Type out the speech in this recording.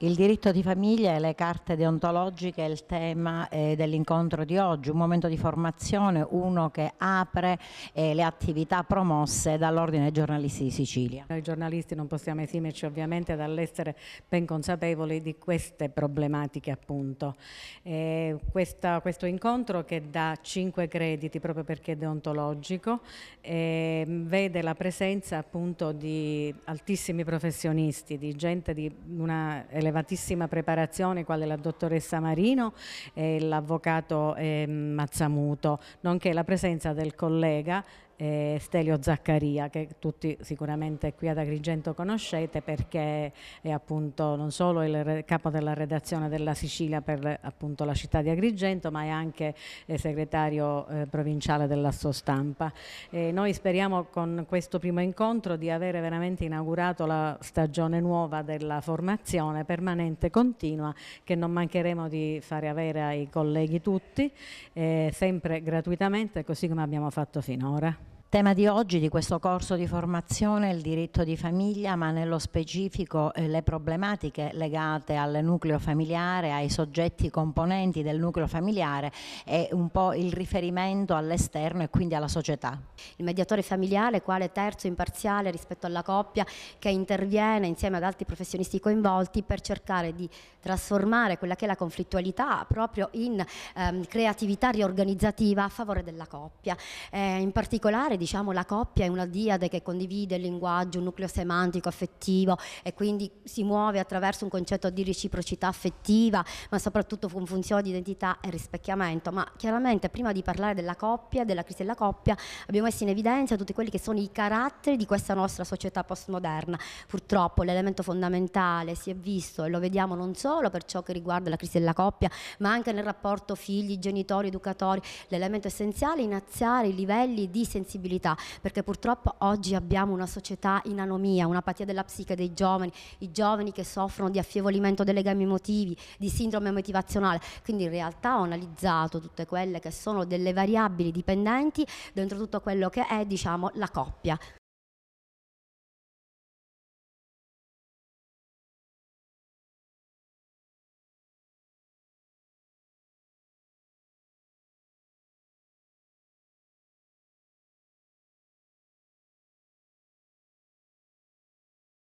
Il diritto di famiglia e le carte deontologiche è il tema eh, dell'incontro di oggi, un momento di formazione, uno che apre eh, le attività promosse dall'Ordine dei giornalisti di Sicilia. Noi giornalisti non possiamo esimerci ovviamente dall'essere ben consapevoli di queste problematiche appunto. Eh, questa, questo incontro che dà cinque crediti proprio perché è deontologico, eh, vede la presenza appunto di altissimi professionisti, di gente di una elevazione un'elevatissima preparazione quale la dottoressa Marino e l'avvocato eh, Mazzamuto, nonché la presenza del collega eh, Stelio Zaccaria, che tutti sicuramente qui ad Agrigento conoscete perché è appunto non solo il capo della redazione della Sicilia per appunto la città di Agrigento, ma è anche eh, segretario eh, provinciale della Stampa. noi speriamo con questo primo incontro di avere veramente inaugurato la stagione nuova della formazione permanente continua che non mancheremo di fare avere ai colleghi tutti, eh, sempre gratuitamente così come abbiamo fatto finora tema di oggi di questo corso di formazione è il diritto di famiglia, ma nello specifico eh, le problematiche legate al nucleo familiare, ai soggetti componenti del nucleo familiare e un po' il riferimento all'esterno e quindi alla società. Il mediatore familiare, quale terzo imparziale rispetto alla coppia, che interviene insieme ad altri professionisti coinvolti per cercare di trasformare quella che è la conflittualità proprio in ehm, creatività riorganizzativa a favore della coppia. Eh, in particolare diciamo, la coppia è una diade che condivide il linguaggio, un nucleo semantico, affettivo e quindi si muove attraverso un concetto di reciprocità affettiva, ma soprattutto con funzione di identità e rispecchiamento. Ma chiaramente prima di parlare della coppia, della crisi della coppia, abbiamo messo in evidenza tutti quelli che sono i caratteri di questa nostra società postmoderna. Purtroppo l'elemento fondamentale si è visto e lo vediamo non solo per ciò che riguarda la crisi della coppia, ma anche nel rapporto figli, genitori, educatori, l'elemento essenziale è innalzare i livelli di sensibilità disabilità, perché purtroppo oggi abbiamo una società in anomia, un'apatia della psiche dei giovani, i giovani che soffrono di affievolimento dei legami emotivi, di sindrome motivazionale, quindi in realtà ho analizzato tutte quelle che sono delle variabili dipendenti dentro tutto quello che è diciamo la coppia.